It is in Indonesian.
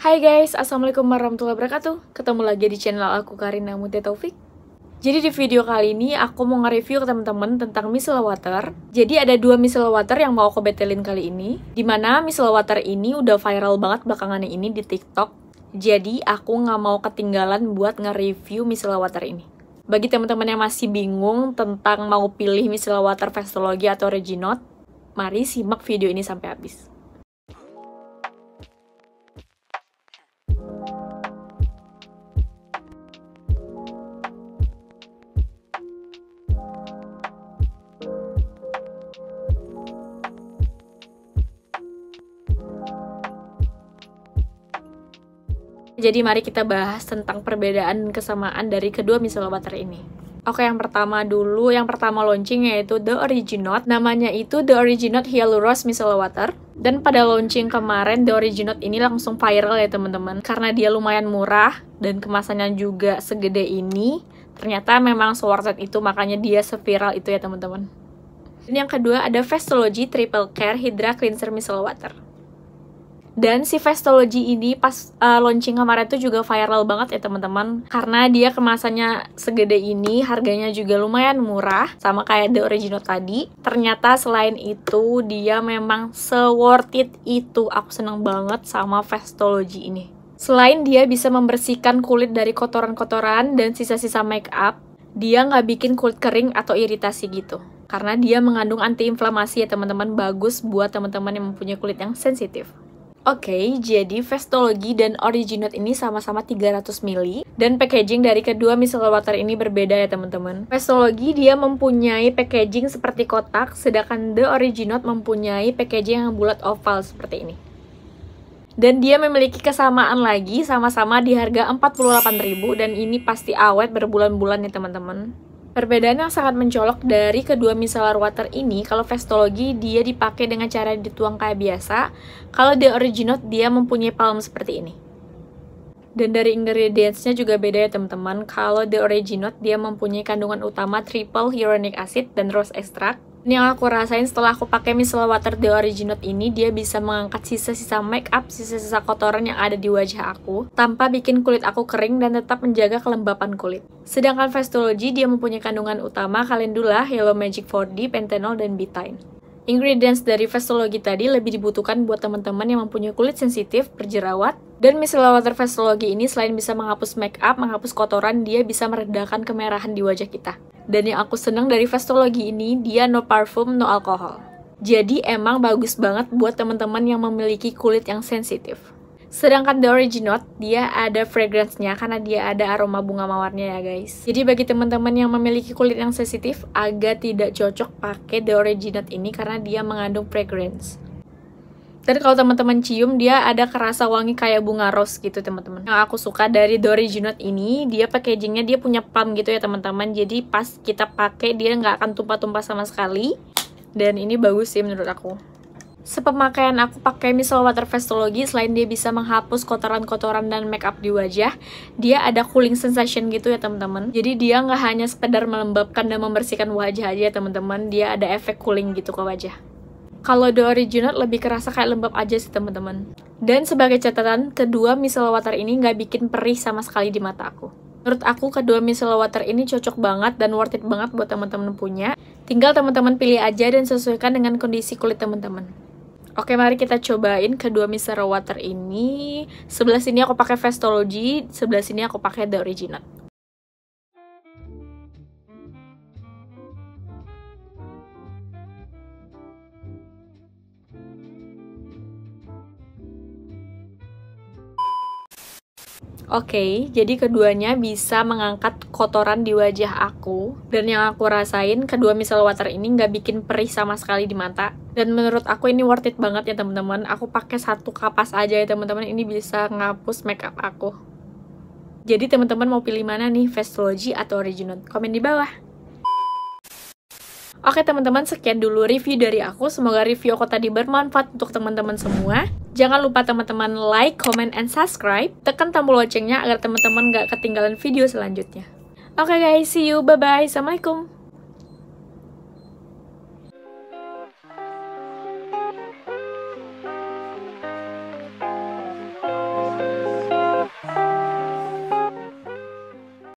Hai guys, Assalamualaikum warahmatullahi wabarakatuh Ketemu lagi di channel aku Karina Mutia Taufik Jadi di video kali ini aku mau nge-review ke teman-teman tentang micellar water Jadi ada dua micellar water yang mau aku betelin kali ini Dimana micellar water ini udah viral banget belakangan ini di tiktok Jadi aku nggak mau ketinggalan buat nge-review micellar water ini bagi teman-teman yang masih bingung tentang mau pilih micellar water vestologi atau reginot, mari simak video ini sampai habis. Jadi mari kita bahas tentang perbedaan kesamaan dari kedua micellar water ini. Oke, yang pertama dulu, yang pertama launching yaitu The Originot. Namanya itu The Originot Hyaluros Micellar Water. Dan pada launching kemarin, The Originot ini langsung viral ya teman-teman. Karena dia lumayan murah dan kemasannya juga segede ini, ternyata memang worth it itu, makanya dia seviral itu ya teman-teman. Dan yang kedua ada Festology Triple Care Hydra Cleanser Micellar Water. Dan si Vestology ini pas uh, launching kemarin tuh juga viral banget ya teman-teman karena dia kemasannya segede ini, harganya juga lumayan murah sama kayak The Original tadi. Ternyata selain itu dia memang se worth it itu. Aku seneng banget sama Vestology ini. Selain dia bisa membersihkan kulit dari kotoran-kotoran dan sisa-sisa make up, dia nggak bikin kulit kering atau iritasi gitu karena dia mengandung antiinflamasi ya teman-teman bagus buat teman-teman yang mempunyai kulit yang sensitif. Oke, okay, jadi Festology dan Originate ini sama-sama 300 ml dan packaging dari kedua micellar water ini berbeda ya teman-teman. Festology dia mempunyai packaging seperti kotak, sedangkan The Originate mempunyai packaging yang bulat oval seperti ini. Dan dia memiliki kesamaan lagi, sama-sama di harga 48.000 dan ini pasti awet berbulan-bulan ya teman-teman. Perbedaan yang sangat mencolok dari kedua micellar water ini, kalau Vestology dia dipakai dengan cara dituang kayak biasa, kalau The Original dia mempunyai palm seperti ini. Dan dari ingredientsnya juga beda ya teman-teman. Kalau The Originot dia mempunyai kandungan utama triple hyaluronic acid dan rose extract. Ini yang aku rasain setelah aku pakai micellar water The Originot ini, dia bisa mengangkat sisa-sisa make up, sisa-sisa kotoran yang ada di wajah aku, tanpa bikin kulit aku kering dan tetap menjaga kelembapan kulit. Sedangkan Festology dia mempunyai kandungan utama kalendula, yellow magic 4D, pentenol, dan betaine. Ingredients dari Vestology tadi lebih dibutuhkan buat teman-teman yang mempunyai kulit sensitif, berjerawat, dan micellar water Vestology ini selain bisa menghapus make up, menghapus kotoran, dia bisa meredakan kemerahan di wajah kita. Dan yang aku seneng dari Vestology ini, dia no parfum, no alkohol. Jadi emang bagus banget buat teman-teman yang memiliki kulit yang sensitif. Sedangkan The originot dia ada fragrance-nya karena dia ada aroma bunga mawarnya ya guys. Jadi bagi teman-teman yang memiliki kulit yang sensitif agak tidak cocok pakai The originot ini karena dia mengandung fragrance. Dan kalau teman-teman cium dia ada kerasa wangi kayak bunga rose gitu teman-teman. Yang aku suka dari The originot ini dia packagingnya dia punya pump gitu ya teman-teman. Jadi pas kita pakai dia nggak akan tumpah-tumpah sama sekali. Dan ini bagus sih menurut aku. Sepemakaian aku pakai micellar water Festology, selain dia bisa menghapus kotoran-kotoran dan makeup di wajah, dia ada cooling sensation gitu ya teman-teman. Jadi dia nggak hanya sekedar melembabkan dan membersihkan wajah aja ya teman-teman, dia ada efek cooling gitu ke wajah. Kalau The Original lebih kerasa kayak lembab aja sih teman-teman. Dan sebagai catatan, kedua micellar water ini nggak bikin perih sama sekali di mata aku. Menurut aku kedua micellar water ini cocok banget dan worth it banget buat teman-teman punya. Tinggal teman-teman pilih aja dan sesuaikan dengan kondisi kulit teman-teman. Oke, mari kita cobain kedua micellar water ini. Sebelah sini aku pakai Vestology, sebelah sini aku pakai The Original. Oke, okay, jadi keduanya bisa mengangkat kotoran di wajah aku. Dan yang aku rasain, kedua misal water ini nggak bikin perih sama sekali di mata. Dan menurut aku ini worth it banget ya teman-teman. Aku pakai satu kapas aja ya teman-teman. Ini bisa ngapus makeup aku. Jadi teman-teman mau pilih mana nih, Vestology atau Original? Komen di bawah. Oke teman-teman, sekian dulu review dari aku. Semoga review aku tadi bermanfaat untuk teman-teman semua. Jangan lupa teman-teman like, comment, and subscribe. Tekan tombol loncengnya agar teman-teman gak ketinggalan video selanjutnya. Oke okay guys, see you. Bye-bye. Assalamualaikum.